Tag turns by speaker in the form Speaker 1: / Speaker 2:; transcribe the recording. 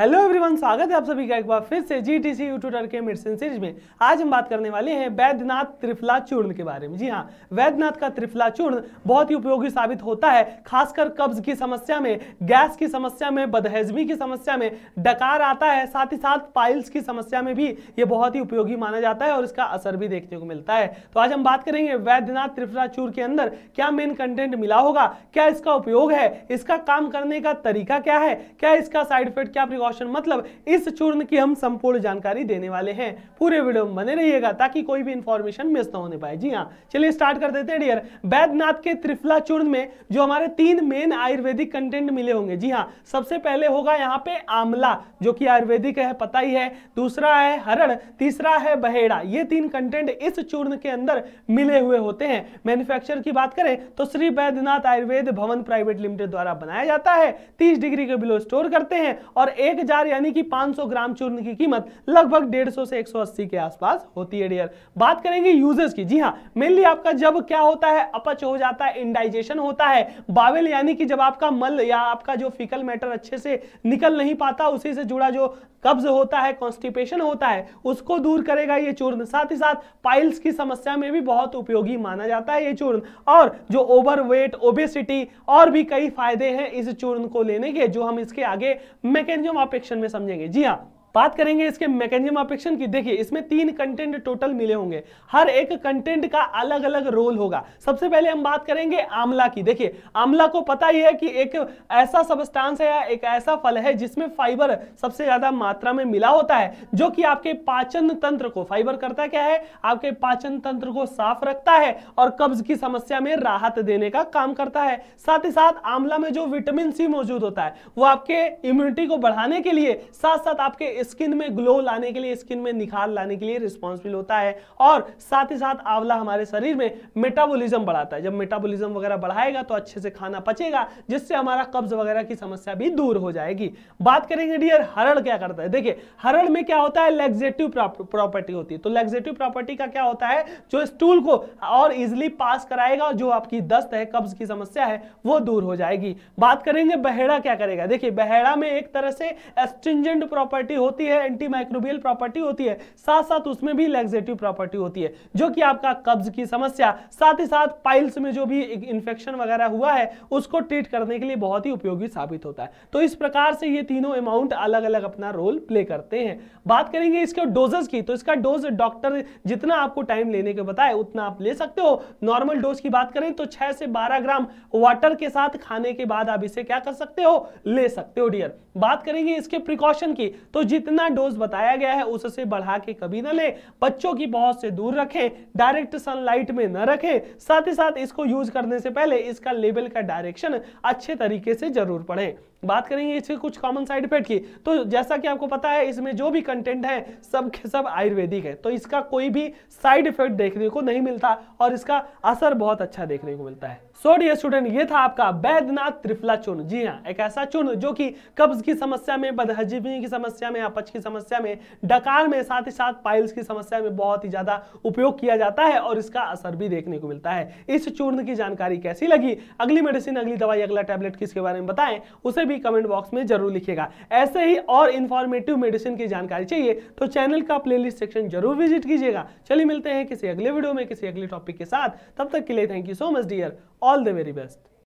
Speaker 1: Hello everyone स्वागत है आप सभी का एक बार फिर से जी टी सी यूट्यूटर के मेडिसिन सीरीज में आज हम बात करने वाले हैं वैद्यनाथ त्रिफला चूर्ण के बारे में जी हाँ वैद्यनाथ का त्रिफला चूर्ण बहुत ही उपयोगी साबित होता है खासकर कब्ज की समस्या में गैस की समस्या में बदहजमी की समस्या में डकार आता है साथ ही साथ पाइल्स की समस्या में भी ये बहुत ही उपयोगी माना जाता है और इसका असर भी देखने को मिलता है तो आज हम बात करेंगे वैद्यनाथ त्रिफला चूर्ण के अंदर क्या मेन कंटेंट मिला होगा क्या इसका उपयोग है इसका काम करने का तरीका क्या है क्या इसका साइड इफेक्ट क्या क्वेश्चन मतलब इस चूर्ण की हम संपूर्ण जानकारी देने वाले हैं पूरे वीडियो में बने रहिएगा ताकि कोई भी इंफॉर्मेशन मिस ना होने पाए जी हाँ चलिए स्टार्ट कर देते हैं डियर बैद्यनाथ के त्रिफला चूर्ण में जो हमारे तीन मेन आयुर्वेदिक कंटेंट मिले होंगे जी हाँ सबसे पहले होगा यहाँ पे आंवला जो कि आयुर्वेदिक है पता ही है दूसरा है हरण तीसरा है बहेड़ा ये तीन कंटेंट इस चूर्ण के अंदर मिले हुए होते हैं मैन्युफैक्चर की बात करें तो श्री बैद्यनाथ आयुर्वेद भवन प्राइवेट लिमिटेड द्वारा बनाया जाता है तीस डिग्री के बिलो स्टोर करते हैं और एक के जार यानी कि 500 ग्राम चूर्ण की कीमत लगभग 150 से 180 के आसपास होती है डियर बात करेंगे यूजेस की जी हाँ मेनली आपका जब क्या होता है अपच हो जाता है इंडाइजेशन होता है बावेल यानी कि जब आपका मल या आपका जो फिकल मैटर अच्छे से निकल नहीं पाता उसी से जुड़ा जो कब्ज होता है कॉन्स्टिपेशन होता है उसको दूर करेगा ये चूर्ण साथ ही साथ पाइल्स की समस्या में भी बहुत उपयोगी माना जाता है ये चूर्ण और जो ओवरवेट ओबेसिटी और भी कई फायदे हैं इस चूर्ण को लेने के जो हम इसके आगे मैकेनिज्म एक्शन में समझेंगे जी हाँ बात करेंगे इसके मैकेनिज्म ऑफ एक्शन की देखिए इसमें तीन कंटेंट टोटल मिले होंगे हर एक कंटेंट का अलग अलग रोल होगा सबसे पहले हम बात करेंगे आमला की देखिए आमला को पता ही है कि एक ऐसा सबस्टांस है या एक ऐसा फल है जिसमें फाइबर सबसे ज्यादा मात्रा में मिला होता है जो कि आपके पाचन तंत्र को फाइबर करता क्या है आपके पाचन तंत्र को साफ रखता है और कब्ज की समस्या में राहत देने का काम करता है साथ ही साथ आमला में जो विटामिन सी मौजूद होता है वो आपके इम्यूनिटी को बढ़ाने के लिए साथ साथ आपके स्किन में ग्लो लाने के लिए स्किन में निखार लाने के लिए रिस्पॉन्सिबल होता है और साथ ही साथ आंवला हमारे शरीर में मेटाबोलिज्म बढ़ाता है जब मेटाबोलिज्म वगैरह बढ़ाएगा तो अच्छे से खाना पचेगा जिससे हमारा कब्ज वगैरह की समस्या भी दूर हो जाएगी बात करेंगे डियर हरड़ क्या करता है देखिए हरड़ में क्या होता है लेग्जेटिव प्रॉपर्टी होती है तो लेग्जेटिव प्रॉपर्टी का क्या होता है जो स्टूल को और इजिली पास कराएगा जो आपकी दस्त है कब्ज की समस्या है वो दूर हो जाएगी बात करेंगे बहेड़ा क्या करेगा देखिए बहेड़ा में एक तरह से एस्ट्रिंजेंट प्रॉपर्टी हो होती है एंटी माइक्रोबियल प्रॉपर्टी होती है साथ साथ उसमें भी लेग्जेटिव प्रॉपर्टी होती है जो कि आपका कब्ज की समस्या साथ ही साथ पाइल्स में जो भी इन्फेक्शन वगैरह हुआ है उसको ट्रीट करने के लिए बहुत ही उपयोगी साबित होता है तो इस प्रकार से ये तीनों अमाउंट अलग अलग अपना रोल प्ले करते हैं बात करेंगे इसके डोजेस की तो इसका डोज डॉक्टर जितना आपको टाइम लेने के बताए उतना आप ले सकते हो नॉर्मल डोज की बात करें तो छह से बारह ग्राम वाटर के साथ खाने के बाद आप इसे क्या कर सकते हो ले सकते हो डियर बात करेंगे इसके प्रिकॉशन की तो जिस जितना डोज बताया गया है उससे बढ़ा के कभी ना ले बच्चों की बहुत से दूर रखें डायरेक्ट सनलाइट में न रखें साथ ही साथ इसको यूज करने से पहले इसका लेबल का डायरेक्शन अच्छे तरीके से जरूर पढ़ें बात करेंगे इसके कुछ कॉमन साइड इफेक्ट की तो जैसा कि आपको पता है इसमें जो भी कंटेंट है सब के सब आयुर्वेदिक है तो इसका कोई भी साइड इफेक्ट देखने को नहीं मिलता और इसका असर बहुत अच्छा देखने को मिलता है सो डियर स्टूडेंट ये था आपका बैद्यनाथ त्रिफला चूर्ण जी हाँ एक ऐसा चूर्ण जो कि कब्ज की समस्या में बदहजीबी की समस्या में अपच की समस्या में डकार में साथ ही साथ पाइल्स की समस्या में बहुत ही ज्यादा उपयोग किया जाता है और इसका असर भी देखने को मिलता है इस चूर्ण की जानकारी कैसी लगी अगली मेडिसिन अगली दवाई अगला टैबलेट किसके बारे में बताएं उसे भी कमेंट बॉक्स में जरूर लिखेगा ऐसे ही और इन्फॉर्मेटिव मेडिसिन की जानकारी चाहिए तो चैनल का प्ले सेक्शन जरूर विजिट कीजिएगा चलिए मिलते हैं किसी अगले वीडियो में किसी अगले टॉपिक के साथ तब तक के लिए thank you so much dear All the very best.